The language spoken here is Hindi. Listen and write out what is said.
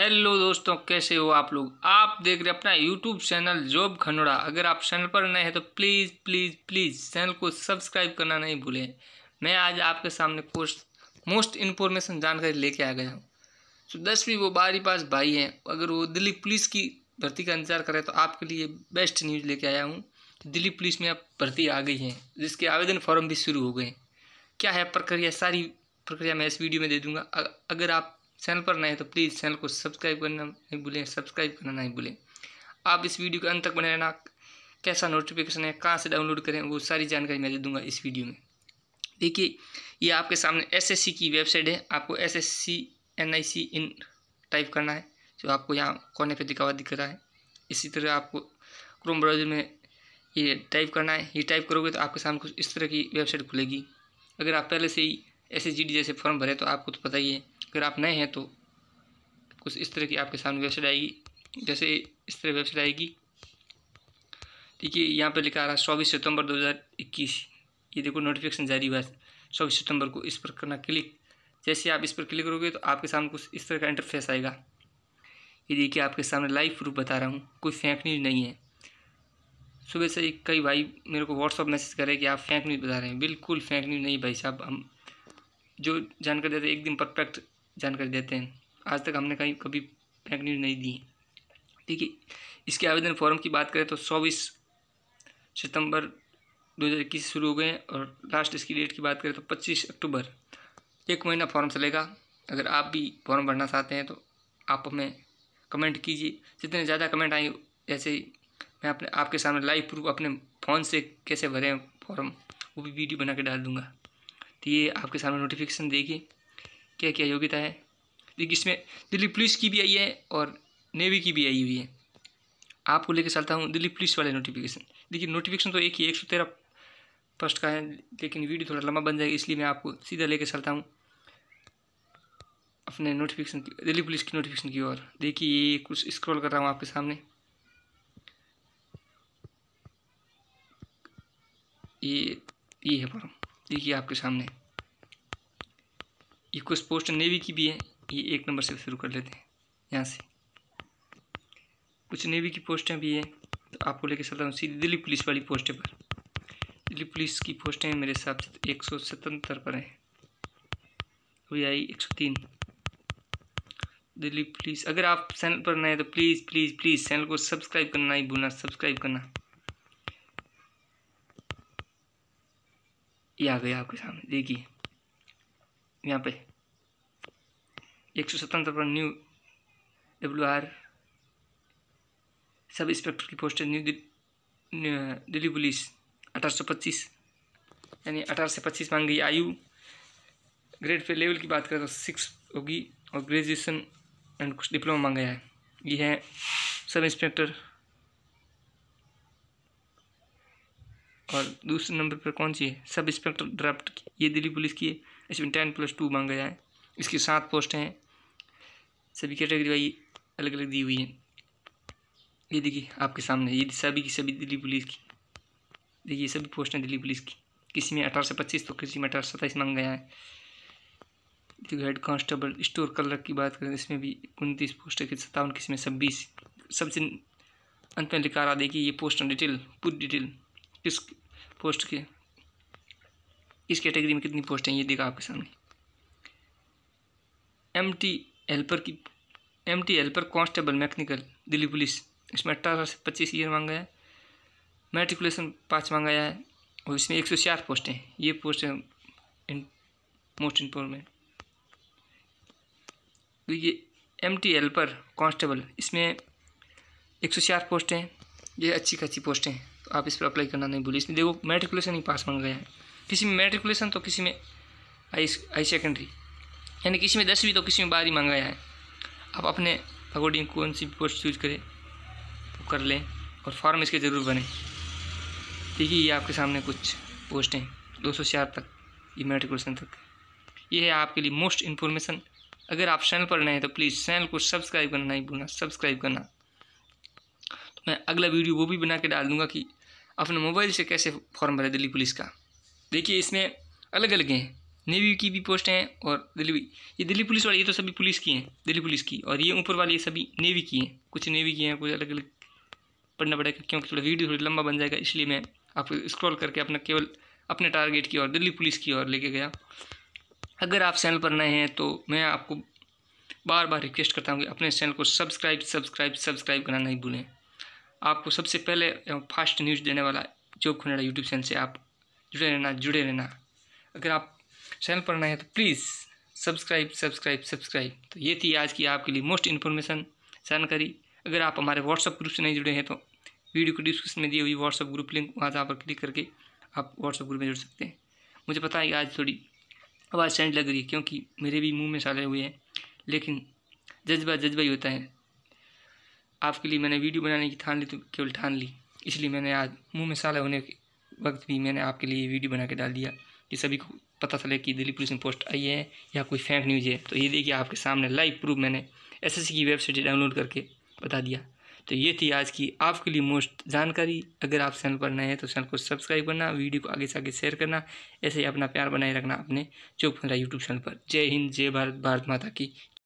हेलो दोस्तों कैसे हो आप लोग आप देख रहे अपना यूट्यूब चैनल जॉब खनोड़ा अगर आप चैनल पर नए हैं तो प्लीज़ प्लीज़ प्लीज़ चैनल को सब्सक्राइब करना नहीं भूलें मैं आज आपके सामने पोस्ट मोस्ट इन्फॉर्मेशन जानकारी लेके आ गया हूँ तो दसवीं वो बारी पास भाई हैं अगर वो दिल्ली पुलिस की भर्ती का इंतजार करें तो आपके लिए बेस्ट न्यूज़ लेके आया हूँ तो दिल्ली पुलिस में अब भर्ती आ गई है जिसके आवेदन फॉर्म भी शुरू हो गए क्या है प्रक्रिया सारी प्रक्रिया मैं इस वीडियो में दे दूँगा अगर आप चैनल पर नए तो प्लीज़ चैनल को सब्सक्राइब करना नहीं भूलें सब्सक्राइब करना नहीं भूलें आप इस वीडियो के अंत तक बने रहना कैसा नोटिफिकेशन है कहाँ से डाउनलोड करें वो सारी जानकारी मैं दे दूंगा इस वीडियो में देखिए ये आपके सामने एसएससी की वेबसाइट है आपको S S C N I C in type करना है जो आपको यहाँ कोने पे दिखावा दिख रहा है इसी तरह आपको क्रोम ब्राउजर में ये टाइप करना है ये टाइप करोगे तो आपके सामने कुछ इस तरह की वेबसाइट खुलेगी अगर आप पहले से ही एस जैसे फॉर्म भरे तो आपको तो पता ही है अगर आप नए हैं तो कुछ इस तरह की आपके सामने वेबसाइट आएगी जैसे इस तरह वेबसाइट आएगी ठीक है यहाँ पर लिखा आ रहा है चौबीस सितम्बर दो हज़ार इक्कीस ये देखो नोटिफिकेशन जारी हुआ है चौबीस सितम्बर को इस पर करना क्लिक जैसे आप इस पर क्लिक करोगे तो आपके सामने कुछ इस तरह का इंटरफेस आएगा ये देखिए आपके सामने लाइव प्रूफ बता रहा हूँ कोई फेंक न्यूज नहीं है सुबह से कई भाई मेरे को व्हाट्सअप मैसेज करे कि आप फेंक न्यूज़ बता रहे हैं बिल्कुल फेंक न्यूज़ नहीं भाई साहब हम जो जानकारी देते एक दिन परफेक्ट जानकारी देते हैं आज तक हमने कहीं कभी फेक न्यूज़ नहीं दी ठीक है इसके आवेदन फॉर्म की बात करें तो चौबीस सितंबर 2021 से शुरू हो गए हैं और लास्ट इसकी डेट की बात करें तो 25 अक्टूबर एक महीना फॉर्म चलेगा अगर आप भी फॉर्म भरना चाहते हैं तो आप हमें कमेंट कीजिए जितने ज़्यादा कमेंट आए ऐसे ही मैं अपने आपके सामने लाइव प्रूफ अपने फ़ोन से कैसे भरें फॉर्म वो भी वीडियो बना के डाल दूँगा तो ये आपके सामने नोटिफिकेशन देखिए क्या क्या योग्यता है देखिए इसमें दिल्ली पुलिस की भी आई है और नेवी की भी आई हुई है आपको लेकर चलता हूँ दिल्ली पुलिस वाले नोटिफिकेशन देखिए नोटिफिकेशन तो एक ही एक सौ तेरह फर्स्ट का है लेकिन वीडियो थोड़ा लंबा बन जाएगा इसलिए मैं आपको सीधा लेकर चलता हूँ अपने नोटिफिकेशन की दिल्ली पुलिस की नोटिफिकेशन की ओर देखिए ये कुछ स्क्रॉल कर रहा हूँ आपके सामने ये ये है फॉर्म देखिए आपके सामने कुछ पोस्ट नेवी की भी है ये एक नंबर से शुरू कर लेते हैं यहाँ से कुछ नेवी की पोस्टें भी हैं तो आपको लेके चलता हूँ सीधी दिल्ली पुलिस वाली पोस्टें पर दिल्ली पुलिस की पोस्टें मेरे हिसाब से तो एक सौ सतहत्तर पर हैं अभी आई एक सौ तीन दिल्ली पुलिस अगर आप चैनल पर नए तो प्लीज़ प्लीज़ प्लीज़ चैनल को सब्सक्राइब करना ही भूलना सब्सक्राइब करना ये आ गया आपके सामने देखिए यहाँ पे एक सौ सतहत्तर पर new W R sub inspector की पोस्ट है न्यू दिल्ली पुलिस अठारह सौ पच्चीस यानी अठारह से पच्चीस मांग गई आयु ग्रेड पे लेवल की बात करें तो सिक्स होगी और ग्रेजुएशन एंड कुछ डिप्लोमा मांगा है ये है सब इंस्पेक्टर और दूसरे नंबर पर कौन सी है सब इंस्पेक्टर ड्राफ्ट ये दिल्ली पुलिस की है इसमें टेन प्लस टू मांगा है इसकी सात पोस्ट हैं सभी कैटेगरी वाई अलग अलग दी हुई है ये देखिए आपके सामने ये सभी की सभी दिल्ली पुलिस की देखिए सभी पोस्ट हैं दिल्ली पुलिस की किसी में अठारह से पच्चीस तो किसी में अठारह सत्ताईस मांग गया है देखिए हेड कांस्टेबल स्टोर कलर की बात करें इसमें भी उनतीस पोस्ट है सत्तावन किसी में छब्बीस सबसे अंत में लिखा रहा देखिए ये पोस्ट डिटेल पूरी डिटेल किस पोस्ट के इस कैटेगरी में कितनी पोस्ट हैं ये देखा आपके सामने एम टी हेल्पर की M T helper constable mechanical Delhi police इसमें अट्ठारह से पच्चीस ईयर मांगा है मेट्रिकुलेशन पाँच मांगाया है और इसमें एक सौ चार पोस्टें हैं ये पोस्ट हैं इन, मोस्ट इम्पोर्टेंट तो ये एम टी हेल्पर कांस्टेबल इसमें एक सौ चार पोस्टें हैं ये अच्छी खासी पोस्टें हैं तो आप इस पर अप्लाई करना नहीं भूलिए इसमें देखो मेट्रिकुलेशन ही पास मांगा गया है किसी में मेट्रिकुलेशन तो किसी में हाई हाई सेकेंडरी यानी किसी में दस भी तो किसी में बारह ही मंगाया है आप अपने अकॉर्डिंग कौन सी भी पोस्ट चूज करें तो कर लें और फॉर्म इसके ज़रूर बने ठीक है ये आपके सामने कुछ पोस्ट हैं दो सौ चार तक ये मेट्रिकुलेशन तक ये है आपके लिए मोस्ट इन्फॉर्मेशन अगर आप चैनल पर नए हैं तो प्लीज़ चैनल को सब्सक्राइब करना नहीं भूलना सब्सक्राइब करना तो मैं अगला वीडियो वो भी बना के डाल दूँगा कि अपने मोबाइल से कैसे फॉर्म भरा दिल्ली पुलिस का देखिए इसमें अलग अलग हैं नेवी की भी पोस्ट हैं और दिल्ली ये दिल्ली पुलिस वाली ये तो सभी पुलिस की हैं दिल्ली पुलिस की और ये ऊपर वाली ये सभी नेवी की हैं कुछ नेवी की हैं कुछ अलग अलग पढ़ना पड़ेगा क्योंकि थोड़ा वीडियो थोड़ी लंबा बन जाएगा इसलिए मैं आपको स्क्रॉल करके अपना केवल अपने टारगेट की ओर दिल्ली पुलिस की ओर लेके गया अगर आप चैनल पर नए हैं तो मैं आपको बार बार रिक्वेस्ट करता हूँ कि अपने चैनल को सब्सक्राइब सब्सक्राइब सब्सक्राइब करना नहीं भूलें आपको सबसे पहले फास्ट न्यूज़ देने वाला जो खुनेड़ा यूट्यूब चैनल से आप जुड़े रहना जुड़े रहना अगर आप चैनल पर नए हैं तो प्लीज़ सब्सक्राइब सब्सक्राइब सब्सक्राइब तो ये थी आज की आपके लिए मोस्ट इन्फॉर्मेशन जानकारी अगर आप हमारे व्हाट्सअप ग्रुप से नहीं जुड़े हैं तो वीडियो को डिस्क्रिप्शन में दी हुई व्हाट्सअप ग्रुप लिंक वहाँ जहाँ पर क्लिक करके आप व्हाट्सअप ग्रुप में जुड़ सकते हैं मुझे पता है कि आज थोड़ी आवाज़ सेंड लग रही है क्योंकि मेरे भी मुंह में साले हुए हैं लेकिन जज्बा जज्बा ही होता है आपके लिए मैंने वीडियो बनाने की ठान ली तो केवल ठान ली इसलिए मैंने आज मुंह में साले होने के वक्त भी मैंने आपके लिए वीडियो बना के डाल दिया कि सभी को पता चले कि दिल्ली पुलिस में पोस्ट आई है या कोई फेंक न्यूज है तो ये देखिए आपके सामने लाइव प्रूफ मैंने एसएससी की वेबसाइट डाउनलोड करके बता दिया तो ये थी आज की आपके लिए मोस्ट जानकारी अगर आप चैनल पर नए हैं तो चैनल को सब्सक्राइब करना वीडियो को आगे से आगे शेयर करना ऐसे ही अपना प्यार बनाए रखना अपने चौक यूट्यूब चैनल पर जय हिंद जय भारत भारत माता की